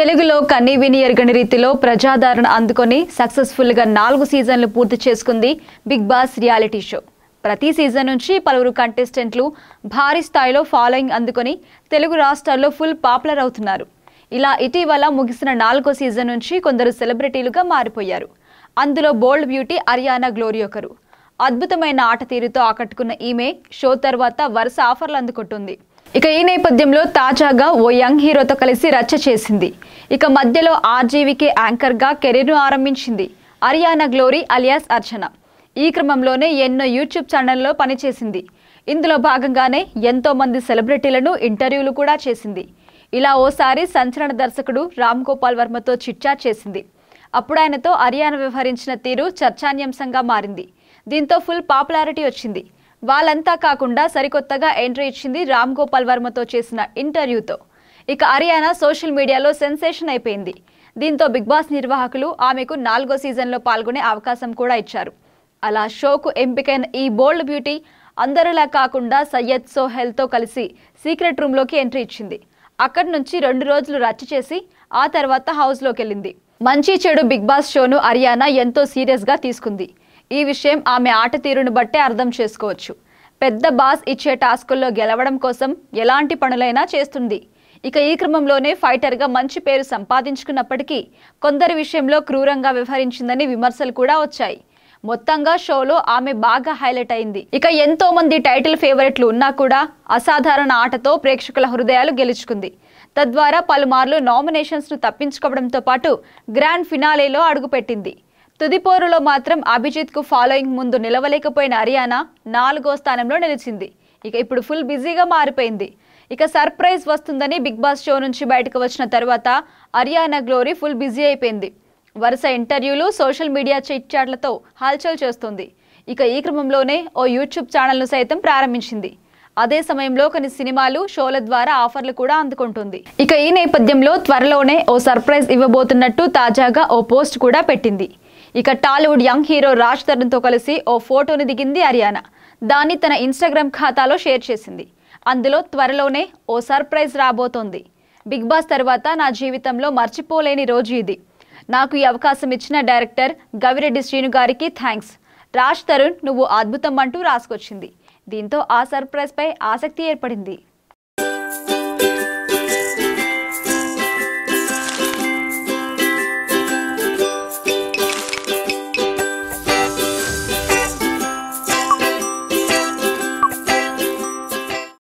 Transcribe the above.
తెలుగులో కన్నీ విని ఎరగని రీతిలో ప్రజాదరణ అందుకొని సక్సెస్ఫుల్గా నాలుగు సీజన్లు పూర్తి చేసుకుంది బిగ్ బాస్ రియాలిటీ షో ప్రతి సీజన్ నుంచి పలువురు కంటెస్టెంట్లు భారీ స్థాయిలో ఫాలోయింగ్ అందుకొని తెలుగు రాష్ట్రాల్లో ఫుల్ పాపులర్ అవుతున్నారు ఇలా ఇటీవల ముగిసిన నాలుగో సీజన్ నుంచి కొందరు సెలబ్రిటీలుగా మారిపోయారు అందులో బోల్డ్ బ్యూటీ అరియానా గ్లోరీ ఒకరు అద్భుతమైన ఆట తీరుతో ఆకట్టుకున్న ఈమె షో తర్వాత వరుస ఆఫర్లు అందుకుంటుంది ఇక ఈ నేపథ్యంలో తాజాగా ఓ యంగ్ హీరోతో కలిసి రచ్చ చేసింది ఇక మధ్యలో ఆర్జీవికి యాంకర్గా కెరీర్ను ఆరంభించింది అరియానా గ్లోరీ అలియాస్ అర్చన ఈ క్రమంలోనే ఎన్నో యూట్యూబ్ ఛానల్లో పనిచేసింది ఇందులో భాగంగానే ఎంతోమంది సెలబ్రిటీలను ఇంటర్వ్యూలు కూడా చేసింది ఇలా ఓసారి సంచలన దర్శకుడు రామ్ గోపాల్ వర్మతో చిట్చా చేసింది అప్పుడు ఆయనతో అరియానా వ్యవహరించిన తీరు చర్చాన్యాంశంగా మారింది దీంతో ఫుల్ పాపులారిటీ వచ్చింది వాళ్ళంతా కాకుండా సరికొత్తగా ఎంట్రీ ఇచ్చింది రామ్ గోపాల్ వర్మతో చేసిన ఇంటర్వ్యూతో ఇక అరియానా సోషల్ మీడియాలో సెన్సేషన్ అయిపోయింది దీంతో బిగ్ బాస్ నిర్వాహకులు ఆమెకు నాలుగో సీజన్లో పాల్గొనే అవకాశం కూడా ఇచ్చారు అలా షోకు ఎంపికైన ఈ బోల్డ్ బ్యూటీ అందరిలా కాకుండా సయ్యద్ సోహెల్తో కలిసి సీక్రెట్ రూమ్లోకి ఎంట్రీ ఇచ్చింది అక్కడి నుంచి రెండు రోజులు రచ్చ చేసి ఆ తర్వాత హౌస్లోకి వెళ్ళింది మంచి చెడు బిగ్ బాస్ షోను అరియానా ఎంతో సీరియస్గా తీసుకుంది ఈ విషయం ఆమె ఆట తీరును బట్టే అర్థం చేసుకోవచ్చు పెద్ద బాస్ ఇచ్చే టాస్కుల్లో గెలవడం కోసం ఎలాంటి పనులైనా చేస్తుంది ఇక ఈ క్రమంలోనే ఫైటర్గా మంచి పేరు సంపాదించుకున్నప్పటికీ కొందరి విషయంలో క్రూరంగా వ్యవహరించిందని విమర్శలు కూడా వచ్చాయి మొత్తంగా షోలో ఆమె బాగా హైలైట్ అయింది ఇక ఎంతో మంది టైటిల్ ఫేవరెట్లు ఉన్నా కూడా అసాధారణ ఆటతో ప్రేక్షకుల హృదయాలు గెలుచుకుంది తద్వారా పలుమార్లు నామినేషన్స్ను తప్పించుకోవడంతో పాటు గ్రాండ్ ఫినాలేలో అడుగుపెట్టింది తుదిపోరులో మాత్రం అభిజిత్ కు ఫాలోయింగ్ ముందు నిలవలేకపోయిన హర్యానా నాలుగో స్థానంలో నిలిచింది ఇక ఇప్పుడు ఫుల్ బిజీగా మారిపోయింది ఇక సర్ప్రైజ్ వస్తుందని బిగ్ బాస్ షో నుంచి బయటకు వచ్చిన తర్వాత హర్యానా గ్లోరీ ఫుల్ బిజీ అయిపోయింది వరుస ఇంటర్వ్యూలు సోషల్ మీడియా చిట్చాట్లతో హల్చల్ చేస్తుంది ఇక ఈ క్రమంలోనే ఓ యూట్యూబ్ ఛానల్ను సైతం ప్రారంభించింది అదే సమయంలో కొన్ని సినిమాలు షోల ద్వారా ఆఫర్లు కూడా అందుకుంటుంది ఇక ఈ నేపథ్యంలో త్వరలోనే ఓ సర్ప్రైజ్ ఇవ్వబోతున్నట్టు తాజాగా ఓ పోస్ట్ కూడా పెట్టింది ఇక టాలీవుడ్ యంగ్ హీరో రాజ్ తరుణ్తో కలిసి ఓ ఫోటోను దిగింది హర్యానా దాన్ని తన ఇన్స్టాగ్రామ్ ఖాతాలో షేర్ చేసింది అందులో త్వరలోనే ఓ సర్ప్రైజ్ రాబోతోంది బిగ్ బాస్ తర్వాత నా జీవితంలో మర్చిపోలేని రోజు ఇది నాకు ఈ అవకాశం ఇచ్చిన డైరెక్టర్ గవిరెడ్డి శ్రీను గారికి థ్యాంక్స్ రాజ్ తరుణ్ నువ్వు అద్భుతం అంటూ రాసుకొచ్చింది దీంతో ఆ సర్ప్రైజ్పై ఆసక్తి ఏర్పడింది